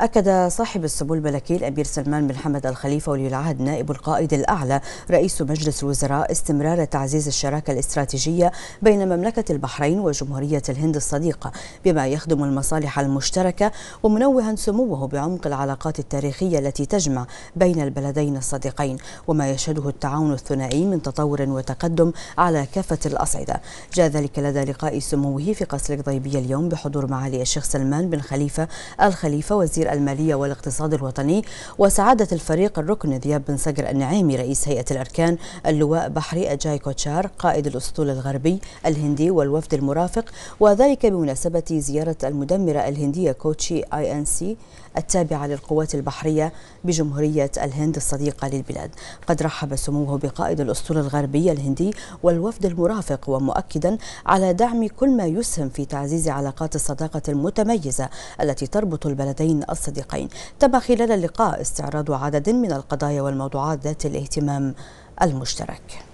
أكد صاحب السمو الملكي الأمير سلمان بن حمد الخليفة ولي العهد نائب القائد الأعلى رئيس مجلس الوزراء استمرار تعزيز الشراكة الاستراتيجية بين مملكة البحرين وجمهورية الهند الصديقة بما يخدم المصالح المشتركة ومنوها سموه بعمق العلاقات التاريخية التي تجمع بين البلدين الصديقين وما يشهده التعاون الثنائي من تطور وتقدم على كافة الأصعدة جاء ذلك لدى لقاء سموه في قصر القضيبية اليوم بحضور معالي الشيخ سلمان بن خليفة الخليفة وزير وزير المالية والاقتصاد الوطني وسعادة الفريق الركن ذياب بن صقر النعيمي رئيس هيئة الأركان اللواء بحري أجاي كوتشار قائد الأسطول الغربي الهندي والوفد المرافق وذلك بمناسبة زيارة المدمرة الهندية كوتشي آي أن سي التابعة للقوات البحرية بجمهورية الهند الصديقة للبلاد قد رحب سموه بقائد الأسطول الغربي الهندي والوفد المرافق ومؤكدا على دعم كل ما يسهم في تعزيز علاقات الصداقة المتميزة التي تربط البلدين الصديقين تم خلال اللقاء استعراض عدد من القضايا والموضوعات ذات الاهتمام المشترك